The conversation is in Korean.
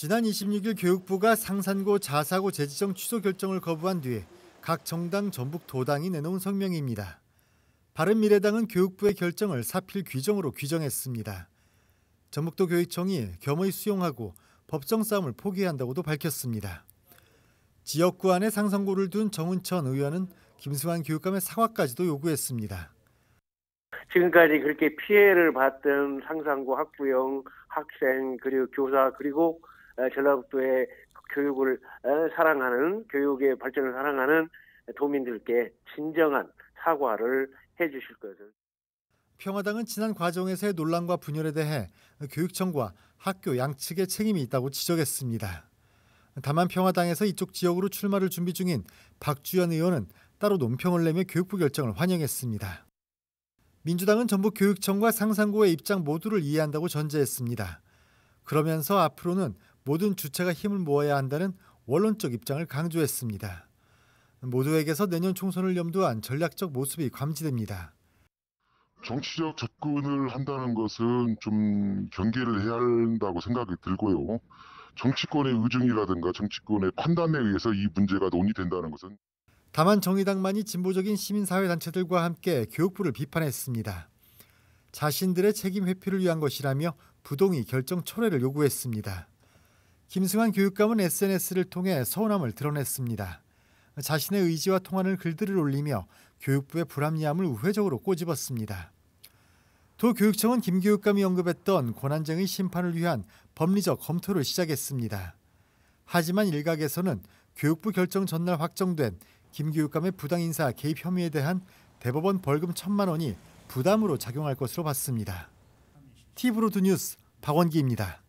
지난 26일 교육부가 상산고 자사고 재지정 취소 결정을 거부한 뒤에 각 정당 전북 도당이 내놓은 성명입니다. 바른미래당은 교육부의 결정을 사필 귀정으로 규정했습니다. 전북도 교육청이 겸허히 수용하고 법정 싸움을 포기한다고도 밝혔습니다. 지역구 안에 상선고를 둔 정은천 의원은 김수환 교육감의 사과까지도 요구했습니다. 지금까지 그렇게 피해를 봤던 상산고 학부형, 학생, 그리고 교사, 그리고 전라북도의 교육을 사랑하는 교육의 발전을 사랑하는 도민들께 진정한 사과를 해주실 것을. 평화당은 지난 과정에서의 논란과 분열에 대해 교육청과 학교 양측의 책임이 있다고 지적했습니다. 다만 평화당에서 이쪽 지역으로 출마를 준비 중인 박주현 의원은 따로 논평을 내며 교육부 결정을 환영했습니다. 민주당은 전북 교육청과 상산고의 입장 모두를 이해한다고 전제했습니다. 그러면서 앞으로는 모든 주체가 힘을 모아야 한다는 원론적 입장을 강조했습니다. 모두에게서 내년 총선을 염두한 전략적 모습이 감지됩니다. 정치적 접근을 한다는 것은 좀 경계를 해야 한다고 생각이 들고요. 정치권의 의중이라든가 정치권의 판단에 의해서 이 문제가 논의된다는 것은 다만 정의당만이 진보적인 시민사회 단체들과 함께 교육부를 비판했습니다. 자신들의 책임 회피를 위한 것이라며 부동의 결정 철회를 요구했습니다. 김승환 교육감은 SNS를 통해 서운함을 드러냈습니다. 자신의 의지와 통하는 글들을 올리며 교육부의 불합리함을 우회적으로 꼬집었습니다. 도 교육청은 김 교육감이 언급했던 권한쟁의 심판을 위한 법리적 검토를 시작했습니다. 하지만 일각에서는 교육부 결정 전날 확정된 김 교육감의 부당 인사 개입 혐의에 대한 대법원 벌금 천만 원이 부담으로 작용할 것으로 봤습니다. TV로드 뉴스 박원기입니다.